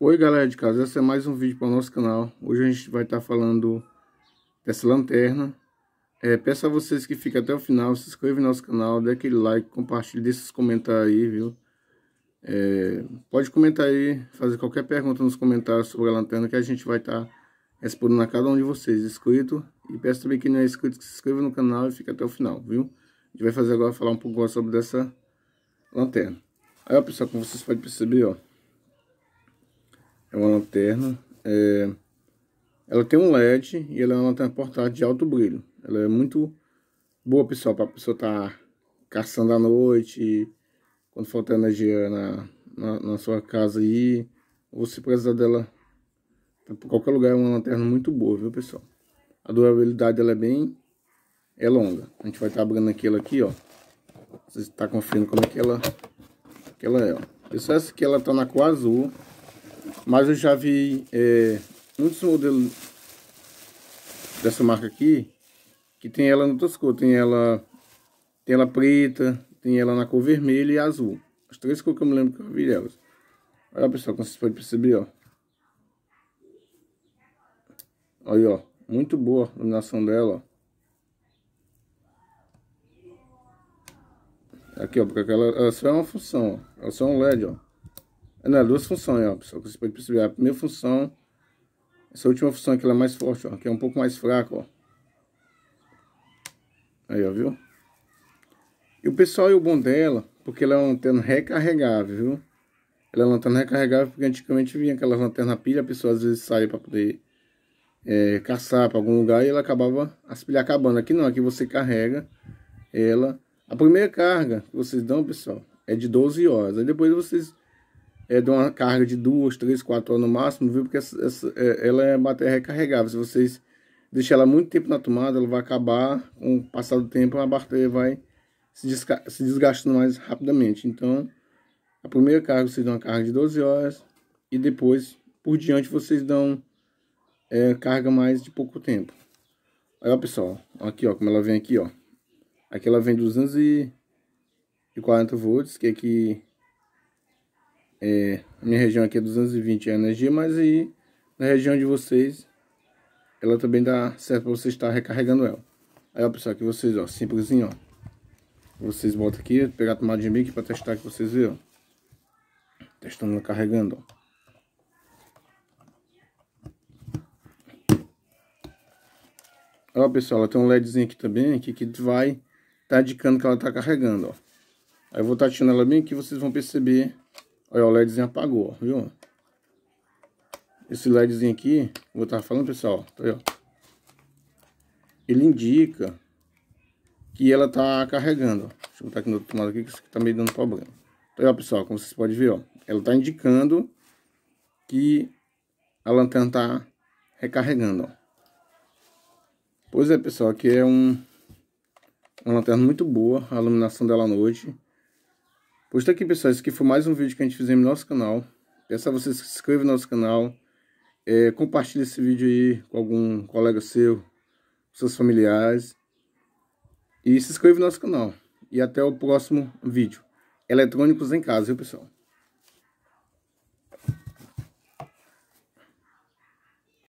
Oi galera de casa, esse é mais um vídeo para o nosso canal Hoje a gente vai estar tá falando dessa lanterna é, Peço a vocês que fiquem até o final, se inscrevam no nosso canal Dê aquele like, compartilhe, deixe seus comentários aí, viu? É, pode comentar aí, fazer qualquer pergunta nos comentários sobre a lanterna Que a gente vai estar tá respondendo a cada um de vocês, inscrito E peço também que não é inscrito que se inscreva no canal e fique até o final, viu? A gente vai fazer agora, falar um pouco sobre dessa lanterna Aí ó pessoal, como vocês podem perceber, ó é uma lanterna. É... Ela tem um LED e ela é uma lanterna portátil de alto brilho. Ela é muito boa, pessoal, para a pessoa estar tá caçando à noite, quando falta energia na, na, na sua casa aí, ou se precisar dela tá Para qualquer lugar, é uma lanterna muito boa, viu, pessoal? A durabilidade dela é bem é longa. A gente vai estar tá abrindo aquilo aqui, ó. Vocês estão tá conferindo como é que ela, que ela é, ó. Pessoal, é essa aqui ela tá na cor azul. Mas eu já vi é, muitos modelos dessa marca aqui que tem ela no toscou, cores. Tem ela, tem ela preta, tem ela na cor vermelha e azul. As três cores que eu me lembro que eu vi delas. Olha pessoal, como vocês podem perceber, ó. Olha, ó. Muito boa a iluminação dela, ó. Aqui, ó, porque ela, ela só é uma função, ó. Ela só é um LED, ó. É, não, duas funções, ó, pessoal, que você pode perceber. A primeira função, essa última função aqui, ela é mais forte, ó, que é um pouco mais fraca, ó. Aí, ó, viu? E o pessoal e o bom dela, porque ela é uma lanterna recarregável, viu? Ela é uma lanterna recarregável porque antigamente vinha aquela lanterna pilha, a pessoa às vezes saía para poder é, caçar para algum lugar e ela acabava as pilhas acabando. Aqui não, aqui você carrega ela. A primeira carga que vocês dão, pessoal, é de 12 horas. Aí depois vocês é de uma carga de duas, três, quatro horas no máximo, viu? Porque essa, essa, é, ela é bateria recarregável. Se vocês deixarem ela muito tempo na tomada, ela vai acabar, com o passar do tempo, a bateria vai se, se desgastando mais rapidamente. Então, a primeira carga vocês dão uma carga de 12 horas e depois, por diante, vocês dão é, carga mais de pouco tempo. Aí, ó, pessoal, aqui, ó, como ela vem aqui, ó. Aqui ela vem 240 volts, que aqui é é, minha região aqui é 220 energia, mas aí na região de vocês, ela também dá certo para você estar recarregando ela. Aí, ó, pessoal, aqui vocês, ó, simplesinho, ó. Vocês botam aqui, pegar a tomada de mic para testar que vocês viram. Testando ela carregando, ó. Ó, pessoal, ela tem um LEDzinho aqui também, aqui que vai tá indicando que ela tá carregando, ó. Aí eu vou estar tirando ela bem que vocês vão perceber Olha, o LEDzinho apagou, ó, viu? Esse LEDzinho aqui, vou estar falando, pessoal, tá aí, ó. Ele indica que ela tá carregando, ó. Deixa eu botar aqui no outro tomado aqui, que isso aqui tá meio dando problema. Tá aí, ó, pessoal, como vocês podem ver, ó. Ela tá indicando que a lanterna tá recarregando, ó. Pois é, pessoal, aqui é um, uma lanterna muito boa, a iluminação dela à noite. Pois tá aqui pessoal, esse aqui foi mais um vídeo que a gente fez no nosso canal. Peço a vocês que se inscrevam no nosso canal. É, compartilhe esse vídeo aí com algum colega seu, seus familiares. E se inscreva no nosso canal. E até o próximo vídeo. Eletrônicos em casa, viu pessoal?